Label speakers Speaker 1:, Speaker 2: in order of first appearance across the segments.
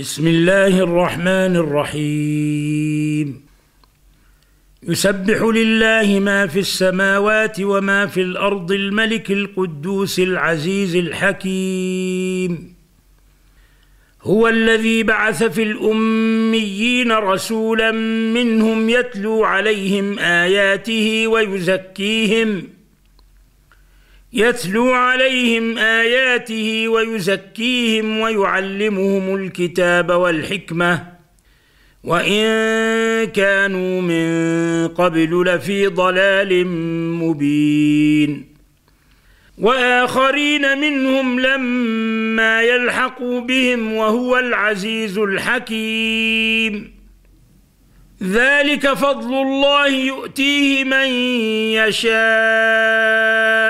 Speaker 1: بسم الله الرحمن الرحيم يسبح لله ما في السماوات وما في الارض الملك القدوس العزيز الحكيم هو الذي بعث في الاميين رسولا منهم يتلو عليهم اياته ويزكيهم يتلو عليهم اياته ويزكيهم ويعلمهم الكتاب والحكمه وان كانوا من قبل لفي ضلال مبين واخرين منهم لما يلحقوا بهم وهو العزيز الحكيم ذلك فضل الله يؤتيه من يشاء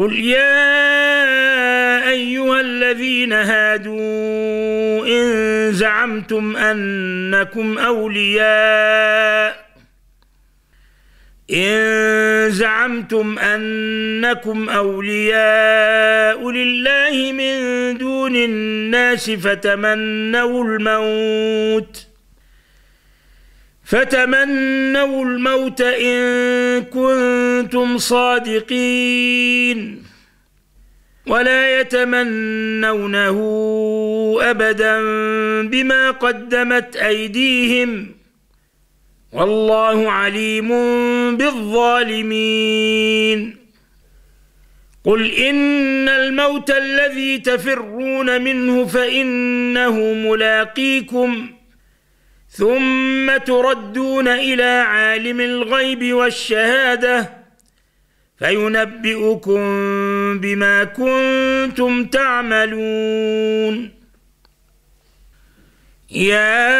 Speaker 1: قل يا أيها الذين هادوا إن زعمتم أنكم أولياء إن زعمتم أنكم أولياء لله من دون الناس فتمنوا الموت فتمنوا الموت إن كنتم كنتم صادقين ولا يتمنونه ابدا بما قدمت ايديهم والله عليم بالظالمين قل ان الموت الذي تفرون منه فانه ملاقيكم ثم تردون الى عالم الغيب والشهاده فينبئكم بما كنتم تعملون يا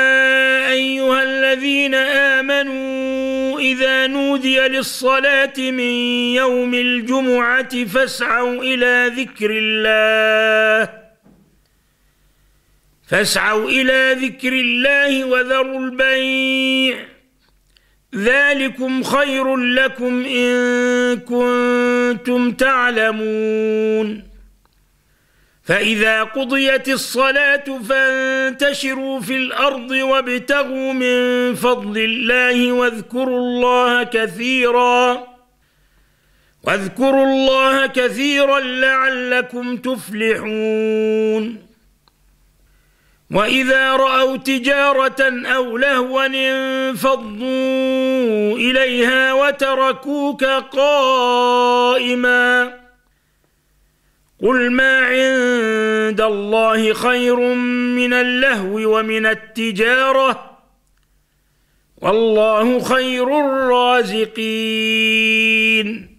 Speaker 1: ايها الذين امنوا اذا نودي للصلاه من يوم الجمعه فاسعوا الى ذكر الله فاسعوا الى ذكر الله وذروا البيع ذلكم خير لكم ان كنتم تعلمون فاذا قضيت الصلاه فانتشروا في الارض وابتغوا من فضل الله واذكروا الله كثيرا واذكروا الله كثيرا لعلكم تفلحون واذا راوا تجاره او لهوا انفضوا اليها وتركوك قائما قل ما عند الله خير من اللهو ومن التجاره والله خير الرازقين